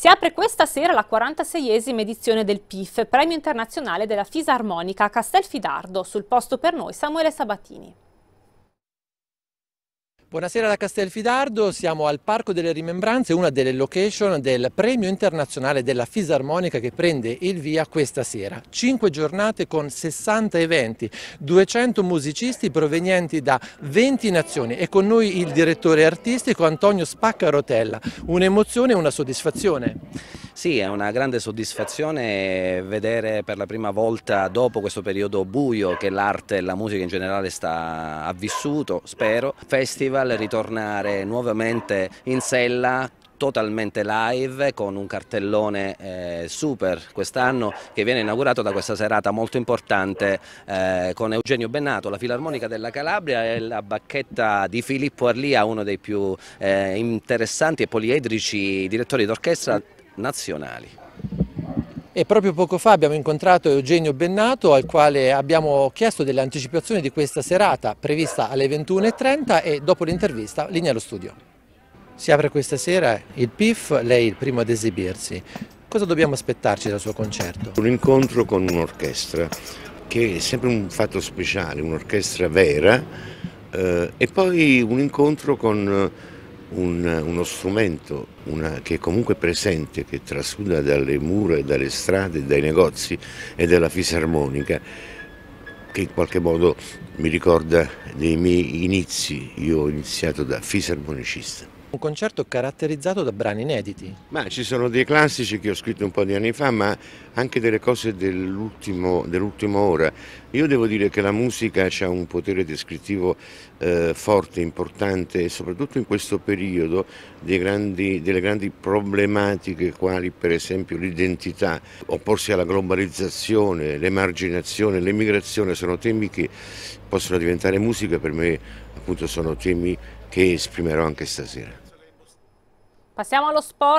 Si apre questa sera la 46esima edizione del PIF, Premio Internazionale della Fisarmonica a Castelfidardo, sul posto per noi Samuele Sabatini. Buonasera da Castelfidardo, siamo al Parco delle Rimembranze, una delle location del Premio Internazionale della Fisarmonica che prende il via questa sera. Cinque giornate con 60 eventi, 200 musicisti provenienti da 20 nazioni e con noi il direttore artistico Antonio Spacca Rotella. Un'emozione e una soddisfazione. Sì, è una grande soddisfazione vedere per la prima volta dopo questo periodo buio che l'arte e la musica in generale sta, ha vissuto, spero, festival ritornare nuovamente in sella totalmente live con un cartellone eh, super quest'anno che viene inaugurato da questa serata molto importante eh, con Eugenio Bennato, la Filarmonica della Calabria e la bacchetta di Filippo Arlia, uno dei più eh, interessanti e poliedrici direttori d'orchestra nazionali. E proprio poco fa abbiamo incontrato Eugenio Bennato al quale abbiamo chiesto delle anticipazioni di questa serata prevista alle 21.30 e dopo l'intervista linea allo studio. Si apre questa sera il PIF, lei il primo ad esibirsi. Cosa dobbiamo aspettarci dal suo concerto? Un incontro con un'orchestra, che è sempre un fatto speciale, un'orchestra vera, eh, e poi un incontro con un, uno strumento una, che è comunque presente, che trasuda dalle mura, dalle strade, dai negozi e dalla fisarmonica, che in qualche modo mi ricorda dei miei inizi. Io ho iniziato da fisarmonicista. Un concerto caratterizzato da brani inediti. Ma ci sono dei classici che ho scritto un po' di anni fa, ma anche delle cose dell'ultima dell ora. Io devo dire che la musica ha un potere descrittivo eh, forte, importante soprattutto in questo periodo grandi, delle grandi problematiche quali per esempio l'identità, opporsi alla globalizzazione, l'emarginazione, l'emigrazione, sono temi che possono diventare musica, per me appunto sono temi che esprimerò anche stasera. Passiamo allo sport.